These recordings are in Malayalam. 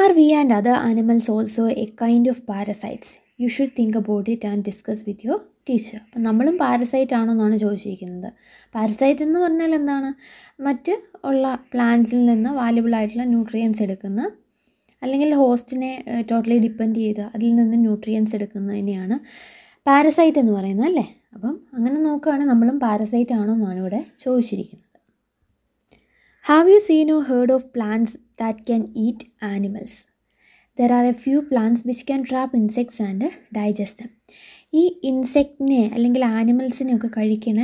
R we and other animals also a kind of parasites you should think about it and discuss with your teacher അപ്പം നമ്മളും പാരസൈറ്റ് ആണോ എന്നാണ് ചോദിച്ചിരിക്കുന്നത് പാരസൈറ്റ് എന്ന് പറഞ്ഞാൽ എന്താണ് മറ്റ് ഉള്ള പ്ലാന്റ്സിൽ നിന്ന് വാല്യുബിൾ ആയിട്ടുള്ള ന്യൂട്രിയൻസ് എടുക്കുന്ന അല്ലെങ്കിൽ ഹോസ്റ്റിനെ ടോട്ടലി ഡിപ്പെൻഡ് ചെയ്ത് അതിൽ നിന്ന് ന്യൂട്രിയൻസ് എടുക്കുന്നതിനെയാണ് പാരസൈറ്റ് എന്ന് പറയുന്നത് അല്ലേ അപ്പം അങ്ങനെ നോക്കുകയാണെങ്കിൽ നമ്മളും പാരസൈറ്റ് ആണോ എന്നാണ് ഇവിടെ ചോദിച്ചിരിക്കുന്നത് have you seen you heard of plants that can eat animals. There are a few plants which can trap insects and digest them. ഈ ഇൻസെക്റ്റിനെ അല്ലെങ്കിൽ ആനിമൽസിനെ ഒക്കെ കഴിക്കണ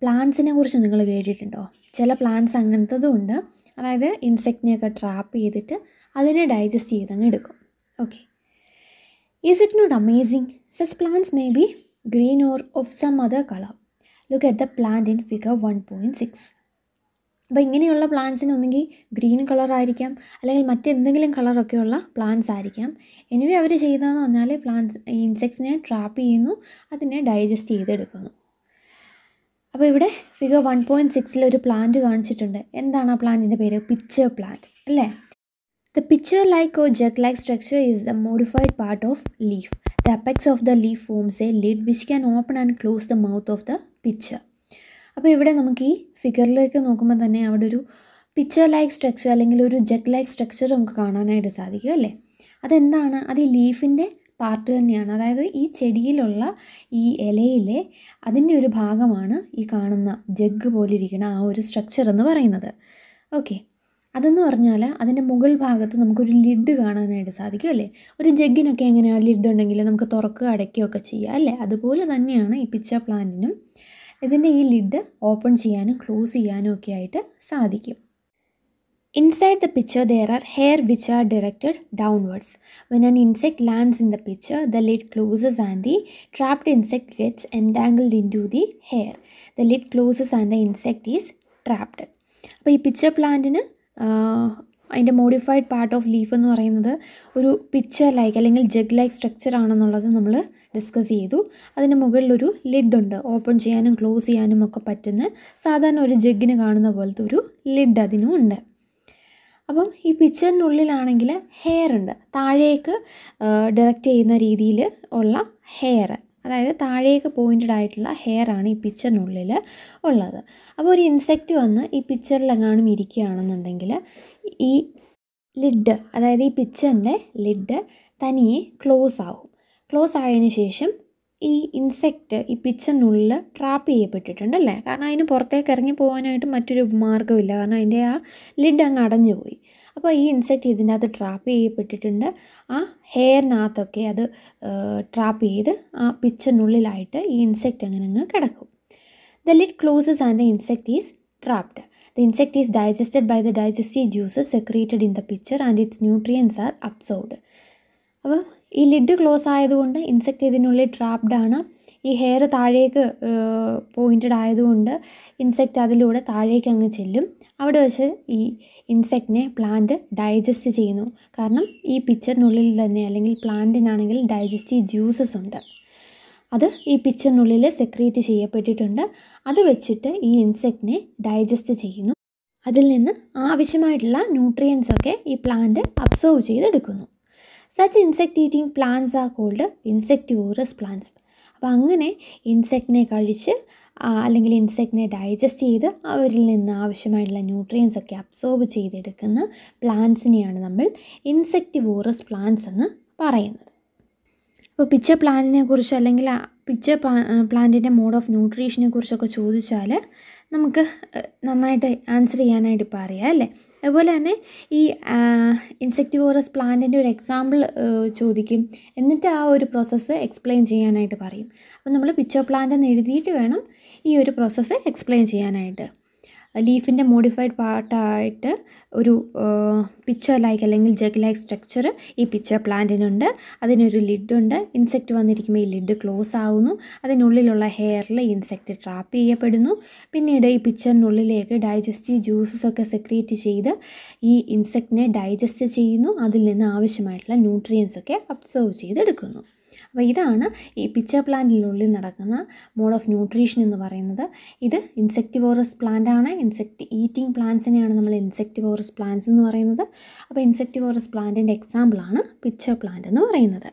പ്ലാന്റ്സിനെ കുറിച്ച് നിങ്ങൾ കേട്ടിട്ടുണ്ടോ ചില പ്ലാന്റ്സ് അങ്ങനത്തതും ഉണ്ട് അതായത് ഇൻസെക്റ്റിനെയൊക്കെ ട്രാപ്പ് ചെയ്തിട്ട് അതിനെ ഡൈജസ്റ്റ് ചെയ്ത് അങ്ങ് എടുക്കും okay is it not amazing such plants may be green or of some other colour look at the plant in figure one point six അപ്പോൾ ഇങ്ങനെയുള്ള പ്ലാന്റ്സിന് ഒന്നുകിൽ ഗ്രീൻ കളറായിരിക്കാം അല്ലെങ്കിൽ മറ്റെന്തെങ്കിലും കളറൊക്കെയുള്ള പ്ലാന്റ്സ് ആയിരിക്കാം എനിവേ അവർ ചെയ്തതെന്ന് പറഞ്ഞാൽ പ്ലാന്റ്സ് ഇൻസെക്ട്സിനെ ട്രാപ്പ് ചെയ്യുന്നു അതിനെ ഡൈജസ്റ്റ് ചെയ്തെടുക്കുന്നു അപ്പോൾ ഇവിടെ ഫിഗർ വൺ പോയിൻറ്റ് സിക്സിൽ ഒരു പ്ലാന്റ് കാണിച്ചിട്ടുണ്ട് എന്താണ് ആ പ്ലാന്റിൻ്റെ പേര് പിച്ചർ പ്ലാന്റ് അല്ലേ the pitcher like or jug like structure is the modified part of leaf the apex of the leaf forms a lid which can open and close the mouth of the pitcher അപ്പോൾ ഇവിടെ നമുക്ക് ഈ ഫിഗറിലേക്ക് നോക്കുമ്പോൾ തന്നെ അവിടെ ഒരു പിക്ചർ ലൈക്ക് സ്ട്രക്ചർ അല്ലെങ്കിൽ ഒരു ജെറ്റ് ലൈക്ക് സ്ട്രക്ചർ നമുക്ക് കാണാനായിട്ട് സാധിക്കും അല്ലേ അതെന്താണ് അത് ഈ ലീഫിൻ്റെ പാർട്ട് തന്നെയാണ് അതായത് ഈ ചെടിയിലുള്ള ഈ ഇലയിലെ അതിൻ്റെ ഒരു ഭാഗമാണ് ഈ കാണുന്ന ജഗ് പോലെ ഇരിക്കുന്ന ആ ഒരു സ്ട്രക്ചർ എന്ന് പറയുന്നത് ഓക്കെ അതെന്ന് പറഞ്ഞാൽ അതിൻ്റെ മുകൾ ഭാഗത്ത് നമുക്കൊരു ലിഡ് കാണാനായിട്ട് സാധിക്കും അല്ലേ ഒരു ജഗ്ഗിനൊക്കെ എങ്ങനെയാണ് ലിഡ് ഉണ്ടെങ്കിൽ നമുക്ക് തുറക്കുക അടയ്ക്കുകയൊക്കെ ചെയ്യുക അല്ലേ അതുപോലെ തന്നെയാണ് ഈ പിച്ച പ്ലാന്റിനും ഇതിൻ്റെ ഈ ലിഡ് ഓപ്പൺ ചെയ്യാനും ക്ലോസ് ചെയ്യാനും ഒക്കെ ആയിട്ട് സാധിക്കും Inside the picture, there are hair which are directed downwards. When an insect lands in the picture, the lid closes and the trapped insect gets entangled into the hair. The lid closes and the insect is trapped. അപ്പോൾ ഈ പിക്ചർ പ്ലാന്റിന് അതിൻ്റെ മോഡിഫൈഡ് പാർട്ട് ഓഫ് ലീഫ് എന്ന് പറയുന്നത് ഒരു പിച്ചർ ലൈക്ക് അല്ലെങ്കിൽ ജഗ് ലൈക്ക് സ്ട്രക്ചർ ആണെന്നുള്ളത് നമ്മൾ ഡിസ്കസ് ചെയ്തു അതിന് മുകളിലൊരു ലിഡ് ഉണ്ട് ഓപ്പൺ ചെയ്യാനും ക്ലോസ് ചെയ്യാനും ഒക്കെ പറ്റുന്ന സാധാരണ ഒരു ജഗിന് കാണുന്ന പോലത്തെ ഒരു ലിഡ് അതിനും ഉണ്ട് അപ്പം ഈ പിച്ചറിനുള്ളിലാണെങ്കിൽ ഹെയർ ഉണ്ട് താഴേക്ക് ഡയറക്റ്റ് ചെയ്യുന്ന രീതിയിൽ ഉള്ള ഹെയർ അതായത് താഴേക്ക് പോയിൻറ്റഡ് ആയിട്ടുള്ള ഹെയർ ആണ് ഈ പിക്ചറിനുള്ളിൽ ഉള്ളത് അപ്പോൾ ഒരു ഇൻസെക്റ്റ് വന്ന് ഈ പിക്ചറിലെങ്ങാനും ഇരിക്കുകയാണെന്നുണ്ടെങ്കിൽ ഈ ലിഡ് അതായത് ഈ പിക്ചറിൻ്റെ ലിഡ് തനിയെ ക്ലോസ് ആവും ക്ലോസ് ആയതിനു ശേഷം ഈ ഇൻസെക്റ്റ് ഈ പിച്ചനുള്ളിൽ ട്രാപ്പ് അല്ലേ കാരണം അതിന് പുറത്തേക്ക് ഇറങ്ങി പോകാനായിട്ട് മറ്റൊരു മാർഗ്ഗമില്ല കാരണം അതിൻ്റെ ആ ലിഡ് അങ്ങ് അടഞ്ഞു പോയി അപ്പോൾ ഈ ഇൻസെക്റ്റ് ഇതിൻ്റെ അകത്ത് ട്രാപ്പ് ചെയ്യപ്പെട്ടിട്ടുണ്ട് ആ ഹെയറിനകത്തൊക്കെ അത് ട്രാപ്പ് ചെയ്ത് ആ പിച്ചനുള്ളിലായിട്ട് ഈ ഇൻസെക്റ്റ് അങ്ങനെ അങ്ങ് കിടക്കും the lid closes and the insect is trapped the insect is digested by the digestive juices secreted in the pitcher and its nutrients are absorbed അപ്പോൾ ഈ ലിഡ് ക്ലോസ് ആയതുകൊണ്ട് ഇൻസെക്റ്റ് ഇതിനുള്ളിൽ ട്രാപ്ഡ് ആണ് ഈ ഹെയർ താഴേക്ക് പോയിൻറ്റഡ് ആയതുകൊണ്ട് ഇൻസെക്റ്റ് അതിലൂടെ താഴേക്ക് അങ്ങ് ചെല്ലും അവിടെ വെച്ച് ഈ ഇൻസെക്റ്റിനെ പ്ലാന്റ് ഡൈജസ്റ്റ് ചെയ്യുന്നു കാരണം ഈ പിക്ചറിനുള്ളിൽ തന്നെ അല്ലെങ്കിൽ പ്ലാന്റിനാണെങ്കിൽ ഡൈജസ്റ്റീവ് ജ്യൂസസ് ഉണ്ട് അത് ഈ പിക്ചറിനുള്ളിൽ സെക്രീറ്റ് ചെയ്യപ്പെട്ടിട്ടുണ്ട് അത് വെച്ചിട്ട് ഈ ഇൻസെക്റ്റിനെ ഡൈജസ്റ്റ് ചെയ്യുന്നു അതിൽ നിന്ന് ആവശ്യമായിട്ടുള്ള ന്യൂട്രിയൻസ് ഒക്കെ ഈ പ്ലാന്റ് അബ്സോർവ് ചെയ്തെടുക്കുന്നു such insect eating plants are called insectivorous plants അപ്പോൾ അങ്ങനെ ഇൻസെക്റ്റിനെ കഴിച്ച് അല്ലെങ്കിൽ ഇൻസെക്റ്റിനെ ഡൈജസ്റ്റ് ചെയ്ത് അവരിൽ നിന്ന് ആവശ്യമായിട്ടുള്ള ന്യൂട്രിയൻസ് ഒക്കെ അബ്സോർബ് ചെയ്തെടുക്കുന്ന പ്ലാന്റ്സിനെയാണ് നമ്മൾ ഇൻസെക്ടിവോറസ് പ്ലാന്റ്സ് എന്ന് പറയുന്നത് ഇപ്പോൾ പിച്ച പ്ലാന്റിനെ കുറിച്ച് അല്ലെങ്കിൽ പിച്ച പ്ലാന്റിൻ്റെ മോഡ് ഓഫ് ന്യൂട്രീഷനെ കുറിച്ചൊക്കെ ചോദിച്ചാൽ നമുക്ക് നന്നായിട്ട് ആൻസർ ചെയ്യാനായിട്ട് ഇപ്പോൾ അറിയാം അല്ലേ അതുപോലെ തന്നെ ഈ ഇൻസെക്ടിവോറസ് പ്ലാന്റിൻ്റെ ഒരു എക്സാമ്പിൾ ചോദിക്കും എന്നിട്ട് ആ ഒരു പ്രോസസ്സ് എക്സ്പ്ലെയിൻ ചെയ്യാനായിട്ട് പറയും അപ്പം നമ്മൾ പിച്ചോ പ്ലാന്റ് എന്ന് എഴുതിയിട്ട് വേണം ഈ ഒരു പ്രോസസ്സ് എക്സ്പ്ലെയിൻ ചെയ്യാനായിട്ട് ലീഫിൻ്റെ മോഡിഫൈഡ് പാർട്ടായിട്ട് ഒരു പിച്ചർ ലൈക്ക് അല്ലെങ്കിൽ ജഗ് ലൈക്ക് സ്ട്രക്ചർ ഈ പിച്ചർ പ്ലാന്റിനുണ്ട് അതിനൊരു ലിഡുണ്ട് ഇൻസെക്റ്റ് വന്നിരിക്കുമ്പോൾ ഈ ലിഡ് ക്ലോസ് ആവുന്നു അതിനുള്ളിലുള്ള ഹെയറിൽ ഇൻസെക്റ്റ് ട്രാപ്പ് ചെയ്യപ്പെടുന്നു പിന്നീട് ഈ പിച്ചറിനുള്ളിലേക്ക് ഡൈജസ്റ്റീവ് ജ്യൂസസ് ഒക്കെ സെക്രിയേറ്റ് ചെയ്ത് ഈ ഇൻസെക്റ്റിനെ ഡൈജസ്റ്റ് ചെയ്യുന്നു അതിൽ നിന്ന് ആവശ്യമായിട്ടുള്ള ന്യൂട്രിയൻസ് ഒക്കെ അബ്സർവ് ചെയ്തെടുക്കുന്നു അപ്പോൾ ഇതാണ് ഈ പിച്ചർ പ്ലാന്റിനുള്ളിൽ നടക്കുന്ന മോഡ് ഓഫ് ന്യൂട്രീഷൻ എന്ന് പറയുന്നത് ഇത് ഇൻസെക്ടിവോറസ് പ്ലാന്റ് ആണ് ഇൻസെക്ട് ഈറ്റിംഗ് പ്ലാന്റ്സിനെയാണ് നമ്മൾ ഇൻസെക്ടിവോറസ് പ്ലാന്റ്സ് എന്ന് പറയുന്നത് അപ്പോൾ ഇൻസെക്ടിവോറസ് പ്ലാന്റിൻ്റെ എക്സാമ്പിളാണ് പിച്ചർ പ്ലാന്റ് എന്ന് പറയുന്നത്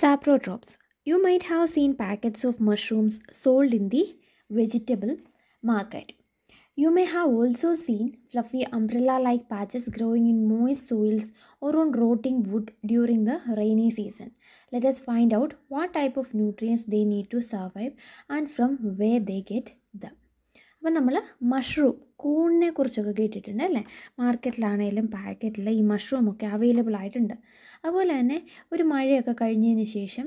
Saprotrops. You might have seen packets of mushrooms sold in the vegetable market You may have also seen fluffy umbrella-like patches growing in moist soils or on rotting wood during the rainy season. Let us find out what type of nutrients they need to survive and from where they get them. അപ്പം നമ്മൾ മഷ്റൂം കൂണിനെ കുറിച്ചൊക്കെ കേട്ടിട്ടുണ്ട് അല്ലേ മാർക്കറ്റിലാണേലും പാക്കറ്റിൽ ഈ മഷ്റൂം ഒക്കെ അവൈലബിൾ ആയിട്ടുണ്ട് അതുപോലെ തന്നെ ഒരു മഴയൊക്കെ കഴിഞ്ഞതിന് ശേഷം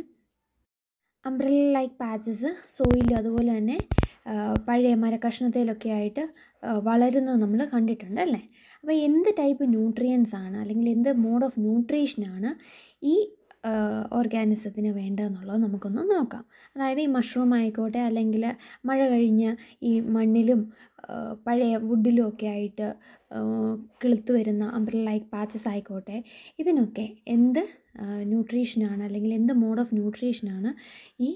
അംബ്രല്ല ലൈക്ക് പാച്ചസ് സോയിൽ അതുപോലെ തന്നെ പഴയ മരക്കഷ്ണത്തിലൊക്കെ ആയിട്ട് വളരുന്നത് നമ്മൾ കണ്ടിട്ടുണ്ട് അല്ലേ അപ്പോൾ എന്ത് ടൈപ്പ് ന്യൂട്രിയൻസ് ആണ് അല്ലെങ്കിൽ എന്ത് മോഡ് ഓഫ് ന്യൂട്രീഷനാണ് ഈ ഓർഗാനിസത്തിന് വേണ്ടതെന്നുള്ളത് നമുക്കൊന്ന് നോക്കാം അതായത് ഈ മഷ്റൂം ആയിക്കോട്ടെ അല്ലെങ്കിൽ മഴ കഴിഞ്ഞ് ഈ മണ്ണിലും പഴയ വുഡിലും ഒക്കെ ആയിട്ട് കിളുത്ത് വരുന്ന അംബ്രല ലൈക്ക് പാച്ചസ് ആയിക്കോട്ടെ ഇതിനൊക്കെ എന്ത് ന്യൂട്രീഷനാണ് അല്ലെങ്കിൽ എന്ത് മോഡ് ഓഫ് ന്യൂട്രീഷനാണ് ഈ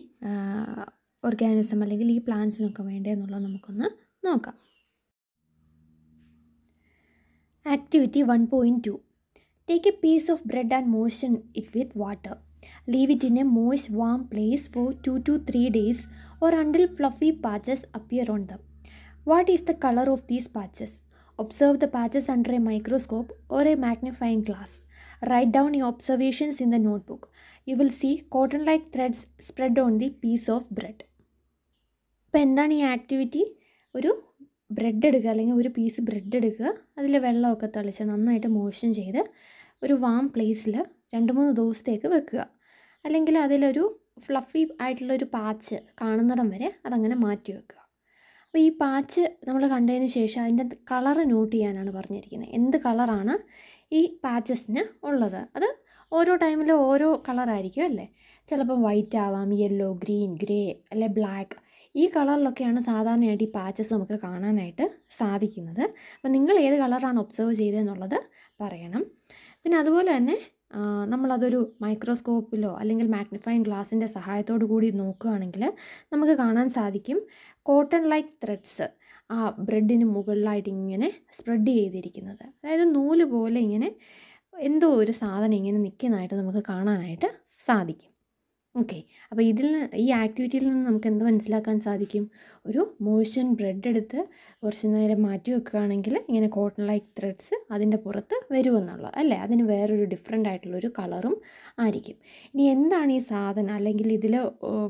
ഓർഗാനിസം അല്ലെങ്കിൽ ഈ പ്ലാന്റ്സിനൊക്കെ വേണ്ടതെന്നുള്ളത് നമുക്കൊന്ന് നോക്കാം activity one point two take a piece of bread and moisten it with water leave it in a moist warm place for two to three days or until fluffy patches appear on them what is the colour of these patches observe the patches under a microscope or a magnifying glass write down ഈ observations in the notebook you will see cotton like threads spread on the piece of bread അപ്പോൾ എന്താണ് ഈ ആക്ടിവിറ്റി ഒരു ബ്രെഡ് എടുക്കുക അല്ലെങ്കിൽ ഒരു പീസ് ബ്രെഡ് എടുക്കുക അതിൽ വെള്ളമൊക്കെ തളിച്ച് നന്നായിട്ട് മോഷൻ ചെയ്ത് ഒരു വാം പ്ലേസിൽ രണ്ട് മൂന്ന് ദിവസത്തേക്ക് വെക്കുക അല്ലെങ്കിൽ അതിലൊരു ഫ്ലഫി ആയിട്ടുള്ളൊരു പാച്ച് കാണുന്നിടം വരെ അതങ്ങനെ മാറ്റി വെക്കുക അപ്പോൾ ഈ പാച്ച് നമ്മൾ കണ്ടതിന് ശേഷം അതിൻ്റെ കളറ് നോട്ട് ചെയ്യാനാണ് പറഞ്ഞിരിക്കുന്നത് എന്ത് കളറാണ് ഈ പാച്ചസിന് ഉള്ളത് അത് ഓരോ ടൈമിലും ഓരോ കളറായിരിക്കും അല്ലേ ചിലപ്പോൾ വൈറ്റ് ആവാം യെല്ലോ ഗ്രീൻ ഗ്രേ അല്ലെ ബ്ലാക്ക് ഈ കളറിലൊക്കെയാണ് സാധാരണയായിട്ട് ഈ പാച്ചസ് നമുക്ക് കാണാനായിട്ട് സാധിക്കുന്നത് അപ്പോൾ നിങ്ങൾ ഏത് കളറാണ് ഒബ്സർവ് ചെയ്തതെന്നുള്ളത് പറയണം പിന്നെ അതുപോലെ തന്നെ നമ്മളതൊരു മൈക്രോസ്കോപ്പിലോ അല്ലെങ്കിൽ മാഗ്നിഫൈങ് ഗ്ലാസിൻ്റെ സഹായത്തോടു കൂടി നോക്കുകയാണെങ്കിൽ നമുക്ക് കാണാൻ സാധിക്കും കോട്ടൺ ലൈക്ക് ത്രെഡ്സ് ആ ബ്രെഡിന് മുകളിലായിട്ട് ഇങ്ങനെ സ്പ്രെഡ് ചെയ്തിരിക്കുന്നത് അതായത് നൂല് പോലെ ഇങ്ങനെ എന്തോ ഒരു സാധനം ഇങ്ങനെ നിൽക്കുന്നതായിട്ട് നമുക്ക് കാണാനായിട്ട് സാധിക്കും ഓക്കെ അപ്പോൾ ഇതിൽ ഈ ആക്ടിവിറ്റിയിൽ നിന്ന് നമുക്ക് എന്ത് മനസ്സിലാക്കാൻ സാധിക്കും ഒരു മോഷൻ ബ്രെഡ് എടുത്ത് കുറച്ച് നേരം മാറ്റി വെക്കുകയാണെങ്കിൽ ഇങ്ങനെ കോട്ടൺ ലൈക്ക് ത്രെഡ്സ് അതിൻ്റെ പുറത്ത് വരുമെന്നുള്ളത് അല്ലേ അതിന് വേറൊരു ഡിഫറെൻ്റ് ആയിട്ടുള്ളൊരു കളറും ആയിരിക്കും ഇനി എന്താണ് ഈ സാധനം അല്ലെങ്കിൽ ഇതിൽ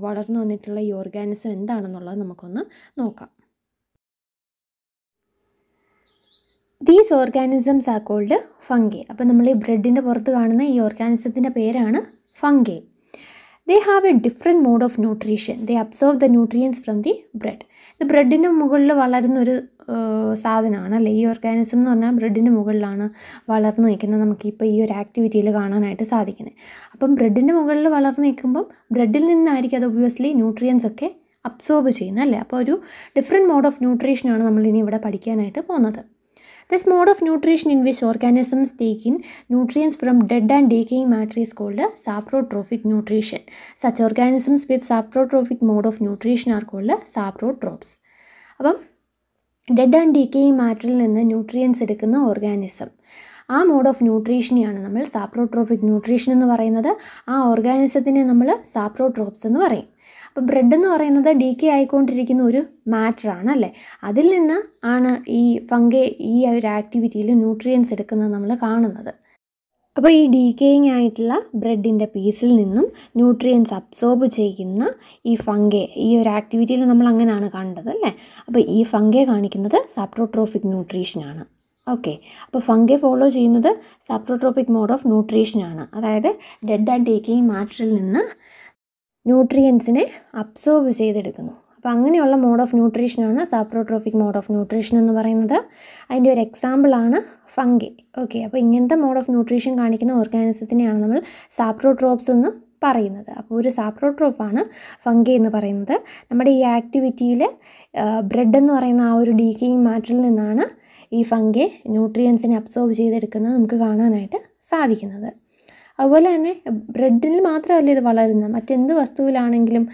വളർന്നു വന്നിട്ടുള്ള ഈ ഓർഗാനിസം എന്താണെന്നുള്ളത് നമുക്കൊന്ന് നോക്കാം these organisms are called fungi അപ്പോൾ നമ്മൾ ഈ ബ്രെഡിൻ്റെ പുറത്ത് കാണുന്ന ഈ ഓർഗാനിസത്തിൻ്റെ പേരാണ് fungi they have a different mode of nutrition they absorb the nutrients from the bread ഇത് ബ്രെഡിന് മുകളിൽ വളരുന്നൊരു സാധനമാണ് അല്ലേ ഈ ഓർഗാനിസം എന്ന് പറഞ്ഞാൽ ബ്രെഡിന് മുകളിലാണ് വളർന്നു നിൽക്കുന്നത് നമുക്ക് ഇപ്പോൾ ഈ ഒരു ആക്ടിവിറ്റിയിൽ കാണാനായിട്ട് സാധിക്കുന്നത് അപ്പം ബ്രെഡിൻ്റെ മുകളിൽ വളർന്നു നിൽക്കുമ്പം ബ്രെഡിൽ നിന്നായിരിക്കും അത് ഒബ്വിയസ്ലി ന്യൂട്രിയൻസ് ഒക്കെ അബ്സോർബ് ചെയ്യുന്നത് അല്ലേ അപ്പോൾ ഒരു ഡിഫറെൻറ്റ് മോഡ് ഓഫ് ന്യൂട്രീഷനാണ് നമ്മളിനി ഇവിടെ പഠിക്കാനായിട്ട് പോകുന്നത് This mode of nutrition in which organisms take in nutrients from dead and decaying matter is called saprotrophic nutrition. Such organisms with saprotrophic mode of nutrition are called saprotrophs. അപ്പം ഡെഡ് ആൻഡ് ഡീക്കേയിങ് മാറ്ററിൽ നിന്ന് ന്യൂട്രിയൻസ് എടുക്കുന്ന ഓർഗാനിസം ആ മോഡ് ഓഫ് ന്യൂട്രീഷനെയാണ് നമ്മൾ സാപ്രോട്രോപ്പിക് ന്യൂട്രീഷൻ എന്ന് പറയുന്നത് ആ ഓർഗാനിസത്തിനെ നമ്മൾ സാപ്രോട്രോപ്സ് എന്ന് പറയും അപ്പോൾ ബ്രെഡ് എന്ന് പറയുന്നത് ഡി കെ ആയിക്കൊണ്ടിരിക്കുന്ന ഒരു മാറ്ററാണ് അല്ലേ അതിൽ നിന്ന് ആണ് ഈ ഫംഗെ ഈ ഒരു ആക്ടിവിറ്റിയിൽ ന്യൂട്രിയൻസ് എടുക്കുന്നത് നമ്മൾ കാണുന്നത് അപ്പോൾ ഈ ഡീക്കേയിങ് ആയിട്ടുള്ള ബ്രെഡിൻ്റെ പീസിൽ നിന്നും ന്യൂട്രിയൻസ് അബ്സോർബ് ചെയ്യുന്ന ഈ ഫംഗെ ഈ ഒരു ആക്ടിവിറ്റിയിൽ നമ്മൾ അങ്ങനെയാണ് കണ്ടത് അല്ലേ അപ്പോൾ ഈ ഫംഗെ കാണിക്കുന്നത് സാപ്റ്റോട്രോഫിക് ന്യൂട്രീഷനാണ് ഓക്കെ അപ്പോൾ ഫംഗെ ഫോളോ ചെയ്യുന്നത് സാപ്റ്റോട്രോപിക് മോഡ് ഓഫ് ന്യൂട്രീഷനാണ് അതായത് ഡെഡ് ആൻഡ് ഡീക്കേയിങ് മാറ്ററിൽ നിന്ന് ന്യൂട്രിയൻസിനെ അബ്സോർബ് ചെയ്തെടുക്കുന്നു അപ്പോൾ അങ്ങനെയുള്ള മോഡ് ഓഫ് ന്യൂട്രീഷനാണ് സാപ്രോട്രോഫിക് മോഡ് ഓഫ് ന്യൂട്രീഷൻ എന്ന് പറയുന്നത് അതിൻ്റെ ഒരു എക്സാമ്പിളാണ് ഫംഗി ഓക്കെ അപ്പോൾ ഇങ്ങനത്തെ മോഡ് ഓഫ് ന്യൂട്രീഷൻ കാണിക്കുന്ന ഓർഗാനിസത്തിനെയാണ് നമ്മൾ സാപ്രോട്രോപ്സ് എന്ന് പറയുന്നത് അപ്പോൾ ഒരു സാപ്രോട്രോപ്പാണ് ഫംഗി എന്ന് പറയുന്നത് നമ്മുടെ ഈ ആക്ടിവിറ്റിയിൽ ബ്രെഡ് എന്ന് പറയുന്ന ആ ഒരു ഡീക്കിങ് മാറ്ററിൽ നിന്നാണ് ഈ ഫംഗി ന്യൂട്രിയൻസിനെ അബ്സോർബ് ചെയ്തെടുക്കുന്നത് നമുക്ക് കാണാനായിട്ട് സാധിക്കുന്നത് അതുപോലെ തന്നെ ബ്രെഡിൽ മാത്രമല്ല ഇത് വളരുന്നത് മറ്റെന്ത് വസ്തുവിലാണെങ്കിലും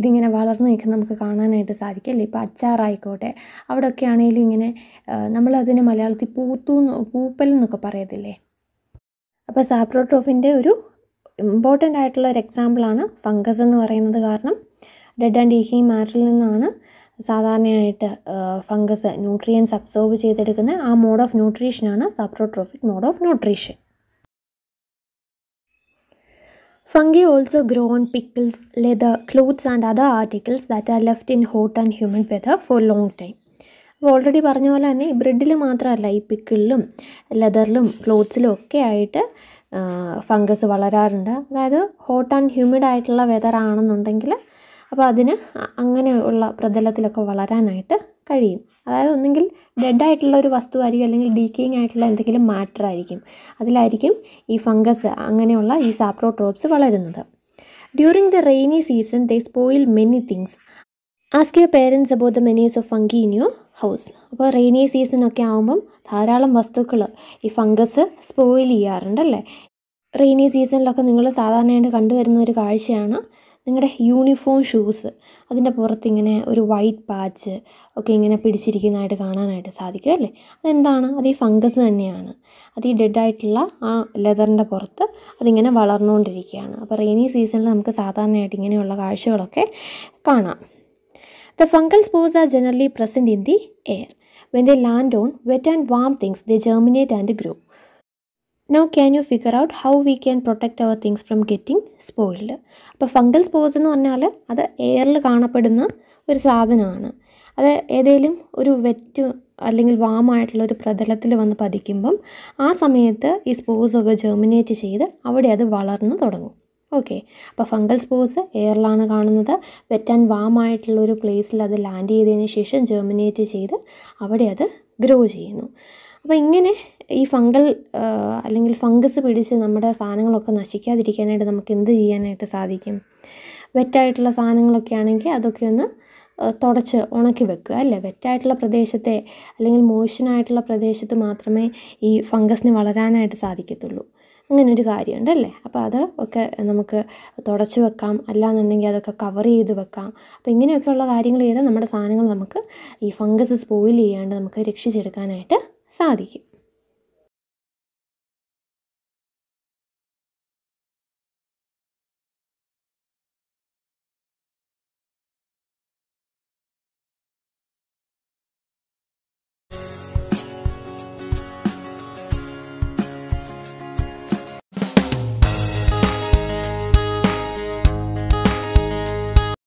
ഇതിങ്ങനെ വളർന്നു നിൽക്കുന്നത് നമുക്ക് കാണാനായിട്ട് സാധിക്കും അല്ലേ ഇപ്പോൾ അച്ചാറായിക്കോട്ടെ അവിടെയൊക്കെ ആണെങ്കിലും ഇങ്ങനെ നമ്മളതിനെ മലയാളത്തിൽ പൂത്തു പൂപ്പൽ എന്നൊക്കെ പറയത്തില്ലേ അപ്പോൾ സാപ്രോട്രോഫിൻ്റെ ഒരു ഇമ്പോർട്ടൻ്റ് ആയിട്ടുള്ള ഒരു എക്സാമ്പിളാണ് ഫംഗസ് എന്ന് പറയുന്നത് കാരണം ഡെഡ് ആൻഡ് ഈഹിങ് മാറ്ററിൽ നിന്നാണ് സാധാരണയായിട്ട് ഫംഗസ് ന്യൂട്രിയൻസ് അബ്സോർബ് ചെയ്തെടുക്കുന്ന ആ മോഡ് ഓഫ് ന്യൂട്രീഷനാണ് saprotrophic mode of nutrition Fungi also grow on pickles, leather, clothes and other articles that are left in hot and humid weather for long time. അപ്പോൾ ഓൾറെഡി പറഞ്ഞ പോലെ തന്നെ ഈ ബ്രെഡിൽ മാത്രമല്ല ഈ പിക്കിളിലും ലെതറിലും ക്ലോത്ത്സിലും ഒക്കെ ആയിട്ട് ഫംഗസ് വളരാറുണ്ട് അതായത് ഹോട്ട് ആൻഡ് ഹ്യൂമിഡ് ആയിട്ടുള്ള വെതർ ആണെന്നുണ്ടെങ്കിൽ അപ്പോൾ അതിന് അങ്ങനെയുള്ള പ്രതലത്തിലൊക്കെ വളരാനായിട്ട് കഴിയും അതായത് ഒന്നുകിൽ ഡെഡ് ആയിട്ടുള്ള ഒരു വസ്തുവായിരിക്കും അല്ലെങ്കിൽ ഡീക്കേയിങ് ആയിട്ടുള്ള എന്തെങ്കിലും മാറ്റർ ആയിരിക്കും അതിലായിരിക്കും ഈ ഫംഗസ് അങ്ങനെയുള്ള ഈ സാപ്രോട്രോപ്സ് വളരുന്നത് during the rainy season they spoil many things ask your parents about the menace of fungi in your house അപ്പോൾ റെയിനി സീസൺ ഒക്കെ ആകുമ്പം ധാരാളം വസ്തുക്കൾ ഈ ഫംഗസ് സ്പോയിൽ ചെയ്യാറുണ്ട് അല്ലേ റെയിനി സീസണിലൊക്കെ നിങ്ങൾ സാധാരണയായിട്ട് കണ്ടുവരുന്ന ഒരു കാഴ്ചയാണ് നിങ്ങളുടെ യൂണിഫോം ഷൂസ് അതിൻ്റെ പുറത്തിങ്ങനെ ഒരു വൈറ്റ് പാച്ച് ഒക്കെ ഇങ്ങനെ പിടിച്ചിരിക്കുന്നതായിട്ട് കാണാനായിട്ട് സാധിക്കും അല്ലേ അതെന്താണ് അത് ഈ ഫംഗസ് തന്നെയാണ് അത് ഈ ഡെഡായിട്ടുള്ള ആ ലെതറിൻ്റെ പുറത്ത് അതിങ്ങനെ വളർന്നുകൊണ്ടിരിക്കുകയാണ് അപ്പോൾ റെയിനി സീസണിൽ നമുക്ക് സാധാരണയായിട്ട് ഇങ്ങനെയുള്ള കാഴ്ചകളൊക്കെ കാണാം the fungal spores are generally present in the air when they land on wet and warm things they germinate and grow now can you figure out how we can protect our things from getting spoiled അപ്പോൾ ഫംഗൽ സ്പോസ് എന്ന് പറഞ്ഞാൽ അത് എയറിൽ കാണപ്പെടുന്ന ഒരു സാധനമാണ് അത് ഏതെങ്കിലും ഒരു വെറ്റ് അല്ലെങ്കിൽ വാമായിട്ടുള്ള ഒരു പ്രതലത്തിൽ വന്ന് പതിക്കുമ്പം ആ സമയത്ത് ഈ സ്പോസൊക്കെ ജെർമിനേറ്റ് ചെയ്ത് അവിടെ അത് വളർന്ന് തുടങ്ങും ഓക്കെ അപ്പോൾ ഫംഗൽ സ്പോസ് എയറിലാണ് കാണുന്നത് വെറ്റ് ആൻഡ് വാമായിട്ടുള്ള ഒരു പ്ലേസിൽ അത് ലാൻഡ് ചെയ്തതിന് ശേഷം ജെർമിനേറ്റ് ചെയ്ത് അവിടെ അത് ഗ്രോ ചെയ്യുന്നു അപ്പോൾ ഇങ്ങനെ ഈ ഫംഗൽ അല്ലെങ്കിൽ ഫംഗസ് പിടിച്ച് നമ്മുടെ സാധനങ്ങളൊക്കെ നശിക്കാതിരിക്കാനായിട്ട് നമുക്ക് എന്ത് ചെയ്യാനായിട്ട് സാധിക്കും വെറ്റായിട്ടുള്ള സാധനങ്ങളൊക്കെ ആണെങ്കിൽ അതൊക്കെ ഒന്ന് തുടച്ച് ഉണക്കി വെക്കുക അല്ലേ വെറ്റായിട്ടുള്ള പ്രദേശത്തെ അല്ലെങ്കിൽ മോശനായിട്ടുള്ള പ്രദേശത്ത് മാത്രമേ ഈ ഫംഗസിന് വളരാനായിട്ട് സാധിക്കത്തുള്ളൂ അങ്ങനെ ഒരു കാര്യമുണ്ട് അല്ലേ അപ്പോൾ അത് ഒക്കെ നമുക്ക് തുടച്ച് വെക്കാം അല്ലാന്നുണ്ടെങ്കിൽ അതൊക്കെ കവർ ചെയ്ത് വെക്കാം അപ്പോൾ ഇങ്ങനെയൊക്കെയുള്ള കാര്യങ്ങൾ ചെയ്താൽ നമ്മുടെ സാധനങ്ങൾ നമുക്ക് ഈ ഫംഗസ് സ്പോയിൽ ചെയ്യാണ്ട് നമുക്ക് രക്ഷിച്ചെടുക്കാനായിട്ട് സാധിക്കും